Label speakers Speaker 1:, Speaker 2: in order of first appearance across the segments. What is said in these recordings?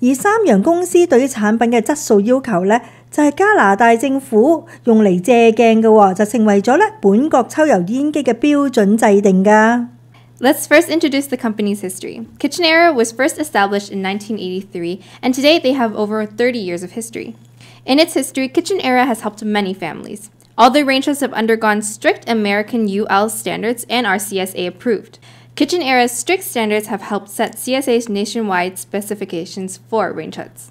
Speaker 1: let us first introduce the company's history.
Speaker 2: Kitchenera was first established in 1983, and today they have over 30 years of history. In its history, Kitchenera has helped many families. All their ranges have undergone strict American UL standards and are CSA approved. KitchenAira's strict standards have helped set CSA's nationwide specifications for range hoods.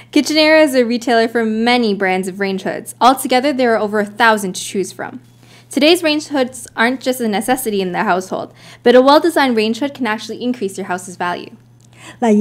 Speaker 2: Kitchenera is a retailer for many brands of range hoods. Altogether, there are over a thousand to choose from. Today's range hoods aren't just a necessity in the household, but a well-designed range hood can actually increase your house's value.
Speaker 1: So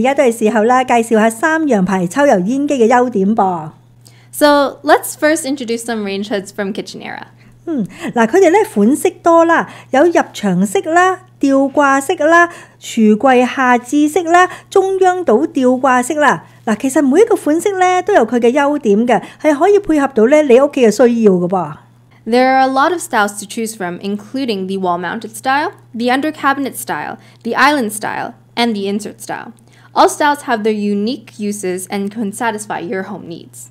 Speaker 1: let let's
Speaker 2: first introduce some range hoods from Kitchenera.
Speaker 1: 嗯，嗱，佢哋咧款式多啦，有入牆式啦、吊掛式啦、櫥櫃下置式啦、中央倒吊掛式啦。嗱，其實每一個款式咧都有佢嘅優點嘅，係可以配合到咧你屋企嘅需要嘅噃。
Speaker 2: There are a lot of styles to choose from, including the wall mounted style, the under cabinet style, the island style, and the insert style. All styles have their unique uses and can satisfy your home needs.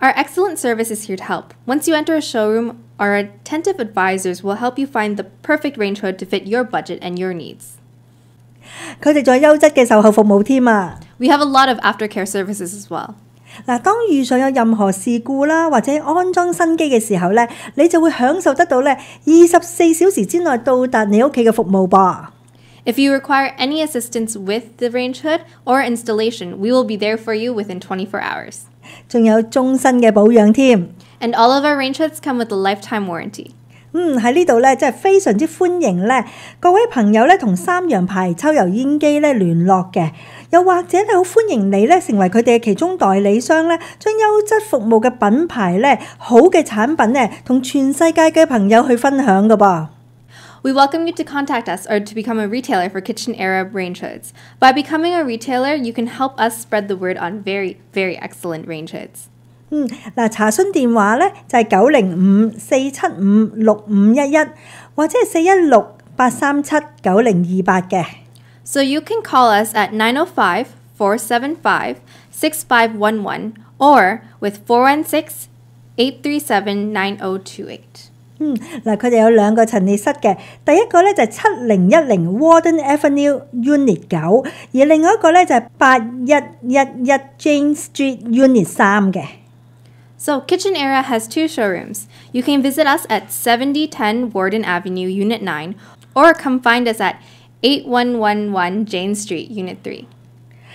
Speaker 2: Our excellent service is here to help. Once you enter a showroom, our attentive advisors will help you find the perfect range hood to fit your budget and your needs. We have a lot of aftercare services as well.
Speaker 1: 嗱，當遇上有任何事故啦，或者安裝新機嘅時候咧，你就會享受得到咧二十四小時之內到達你屋企嘅服務噃。
Speaker 2: if you require any assistance with the range hood or installation, we will be there for you within 24 hours. And all of our range hoods come with a lifetime warranty.
Speaker 1: 嗯，喺呢度咧，真系非常之欢迎咧，各位朋友咧同三洋牌抽油烟机咧联络嘅，又或者咧好欢迎你咧成为佢哋嘅其中代理商咧，将优质服务嘅品牌咧，好嘅产品咧，同全世界嘅朋友去分享噶噃。
Speaker 2: we welcome you to contact us or to become a retailer for Kitchen Arab range hoods. By becoming a retailer, you can help us spread the word on very, very excellent range hoods.
Speaker 1: 嗯，嗱，查詢電話咧就係九零五四七五六五一一，或者係四一六八三七九零二八嘅。
Speaker 2: So you can call us at 905-475-6511 or with 416-837-9028.
Speaker 1: 嗯，嗱，佢哋有兩個陳列室嘅，第一個咧就係七零一零 Warden Avenue Unit 九，而另外一個咧就係八一一一 Jane Street Unit 三嘅。
Speaker 2: So Kitchen Era has two showrooms. You can visit us at 7010 Warden Avenue Unit 9 or come find us at 8111 Jane Street Unit 3.